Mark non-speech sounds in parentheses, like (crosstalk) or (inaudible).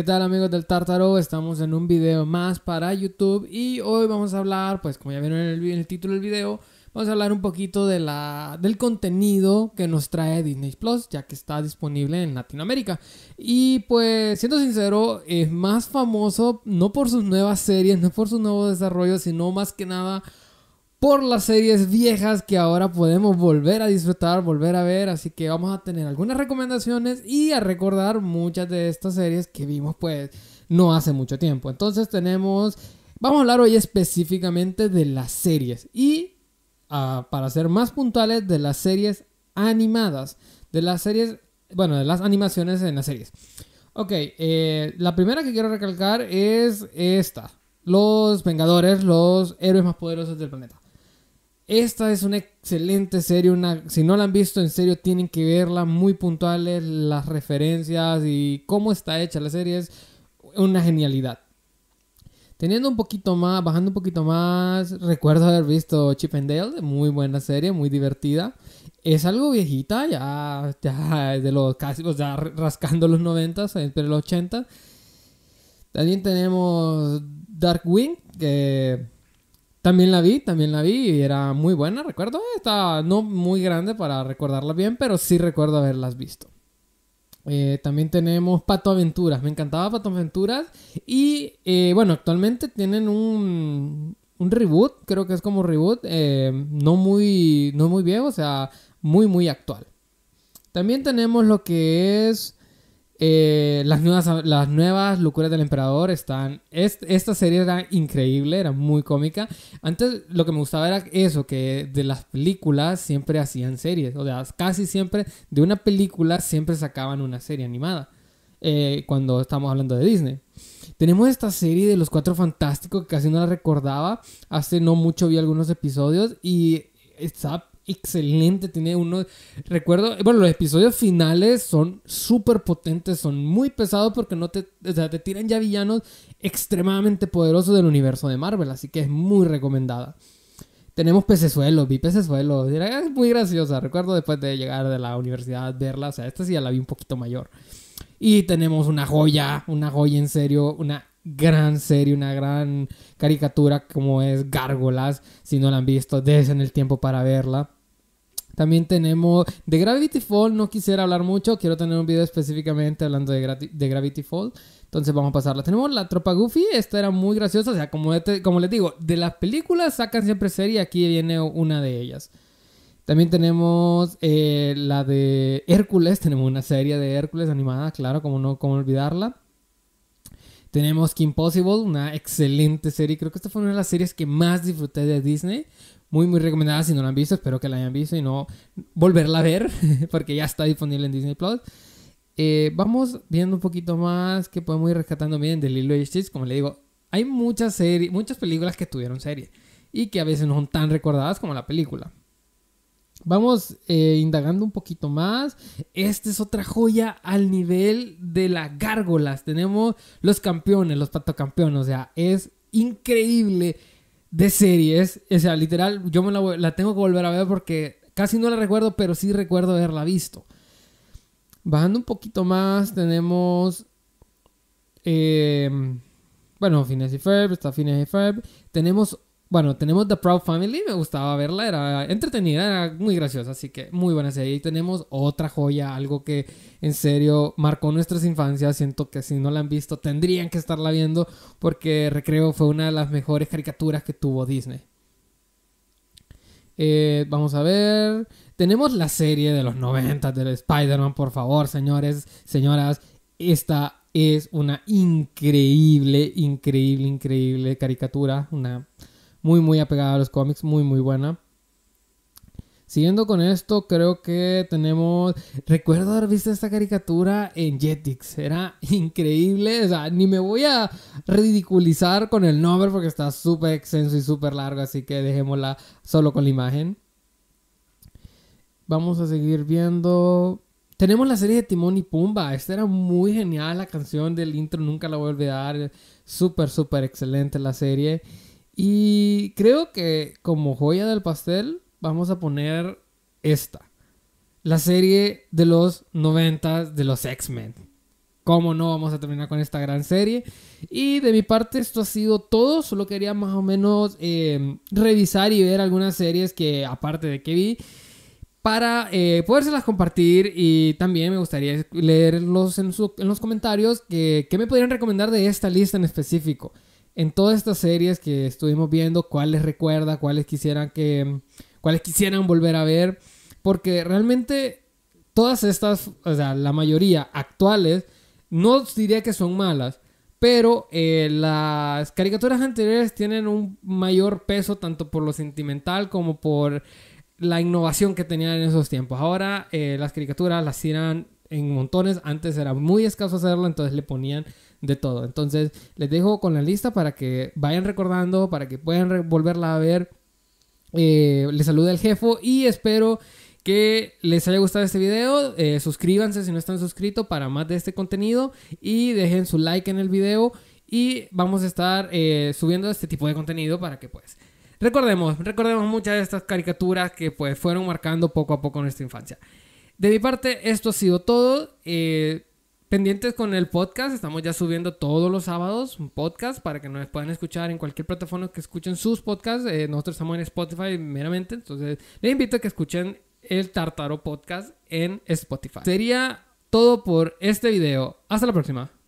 ¿Qué tal amigos del Tártaro? Estamos en un video más para YouTube y hoy vamos a hablar, pues como ya vieron en el, título del video, vamos a hablar un poquito de la, del contenido que nos trae Disney Plus, ya que está disponible en Latinoamérica. Y pues, siendo sincero, es más famoso no por sus nuevas series, no por su nuevos desarrollos, sino más que nada por las series viejas que ahora podemos volver a disfrutar, volver a ver. Así que vamos a tener algunas recomendaciones y a recordar muchas de estas series que vimos pues no hace mucho tiempo. Entonces tenemos, vamos a hablar hoy específicamente de las series y ah, para ser más puntuales de las series animadas, de las series, bueno, de las animaciones en las series. Ok, eh, la primera que quiero recalcar es esta. Los Vengadores, los héroes más poderosos del planeta. Esta es una excelente serie, si no la han visto en serio tienen que verla, muy puntuales las referencias y cómo está hecha la serie es una genialidad. Teniendo un poquito más, bajando un poquito más, recuerdo haber visto Chip and Dale, muy buena serie, muy divertida. Es algo viejita, ya, ya de los casi, o sea, rascando los 90, entre los 80. También tenemos Darkwing, que también la vi, también la vi y era muy buena, recuerdo. Está no muy grande para recordarla bien, pero sí recuerdo haberlas visto. Eh, también tenemos Pato Aventuras, me encantaba Pato Aventuras. Y eh, bueno, actualmente tienen un, un reboot, creo que es como reboot, eh, no, muy, no muy viejo, o sea, muy, muy actual. También tenemos lo que es eh, las, nuevas, las nuevas locuras del emperador están... esta serie era increíble, era muy cómica. Antes lo que me gustaba era eso, que de las películas siempre hacían series. O sea, casi siempre de una película siempre sacaban una serie animada. Eh, cuando estamos hablando de Disney. Tenemos esta serie de Los Cuatro Fantásticos que casi no la recordaba. Hace no mucho vi algunos episodios y está excelente. Tiene uno. Recuerdo, bueno, los episodios finales son súper potentes, son muy pesados porque no te, o sea, te tiran ya villanos extremadamente poderosos del universo de Marvel. Así que es muy recomendada. Tenemos pecesuelos, vi pecesuelos. Es muy graciosa. Recuerdo después de llegar de la universidad verla. O sea, esta sí ya la vi un poquito mayor. Y tenemos una joya, una joya en serio, una gran serie, una gran caricatura como es Gárgolas. Si no la han visto, en el tiempo para verla. También tenemos de Gravity Fall, no quisiera hablar mucho, quiero tener un video específicamente hablando de, Gravity Fall. Entonces vamos a pasarla. Tenemos la tropa Goofy, esta era muy graciosa, o sea, como, este, como les digo, de las películas sacan siempre serie aquí viene una de ellas. También tenemos eh, la de Hércules, (laughs) tenemos una serie de Hércules animada, claro, como no como olvidarla. Tenemos Kim Possible, una excelente serie. Creo que esta fue una de las series que más disfruté de Disney muy, muy recomendada. Si no la han visto, espero que la hayan visto y no volverla a ver, (laughs) porque ya está disponible en Disney Plus. Eh, vamos viendo un poquito más que podemos ir rescatando. Miren, de Lilo y como le digo, hay muchas series, muchas películas que tuvieron serie y que a veces no son tan recordadas como la película. Vamos eh, indagando un poquito más. Esta es otra joya al nivel de las gárgolas. Tenemos los campeones, los patocampeones. O sea, es increíble de series. O sea, literal, yo me la, tengo que volver a ver porque casi no la recuerdo, pero sí recuerdo haberla visto. Bajando un poquito más, tenemos. Eh, bueno, Fines y Ferb, está Fines y Ferb. Tenemos bueno, tenemos The Proud Family, me gustaba verla, era entretenida, era muy graciosa, así que muy buena serie. Y tenemos otra joya, algo que en serio marcó nuestras infancias. Siento que si no la han visto, tendrían que estarla viendo, porque Recreo fue una de las mejores caricaturas que tuvo Disney. Eh, vamos a ver. Tenemos la serie de los 90 del Spider-Man, por favor, señores, señoras. Esta es una increíble, increíble, increíble caricatura. Una muy, muy apegada a los cómics, muy, muy buena. Siguiendo con esto, creo que tenemos. Recuerdo haber visto esta caricatura en Jetix. Era increíble. O sea, ni me voy a ridiculizar con el nombre porque está súper extenso y súper largo. Así que dejémosla solo con la imagen. Vamos a seguir viendo. Tenemos la serie de Timón y Pumba. Esta era muy genial. La canción del intro nunca la voy a olvidar. Súper, súper excelente la serie. Y creo que como joya del pastel vamos a poner esta. La serie de los noventas de los X-Men. ¿Cómo no vamos a terminar con esta gran serie? Y de mi parte esto ha sido todo. Solo quería más o menos em, revisar y ver algunas series que aparte de que vi para eh, podérselas compartir y también me gustaría leerlos en, los comentarios que, que, me podrían recomendar de esta lista en específico en todas estas series que estuvimos viendo, cuáles recuerda, cuáles quisieran que, cuáles quisieran volver a ver, porque realmente todas estas, o sea, la mayoría actuales, no diría que son malas, pero eh, las caricaturas anteriores tienen un mayor peso tanto por lo sentimental como por la innovación que tenían en esos tiempos. Ahora eh, las caricaturas las tiran en montones, antes era muy escaso hacerlo, entonces le ponían de todo. Entonces, les dejo con la lista para que vayan recordando, para que puedan volverla a ver. Eh, les saluda el jefe y espero que les haya gustado este video. Eh, suscríbanse si no están suscritos para más de este contenido y dejen su like en el video y vamos a estar eh, subiendo este tipo de contenido para que pues recordemos, recordemos muchas de estas caricaturas que pues fueron marcando poco a poco nuestra infancia. De mi parte, esto ha sido todo. Pendientes con el podcast, estamos ya subiendo todos los sábados un podcast para que nos puedan escuchar en cualquier plataforma que escuchen sus podcasts. Eh, nosotros estamos en Spotify meramente, entonces les invito a que escuchen el Tartaro Podcast en Spotify. Sería todo por este video. Hasta la próxima.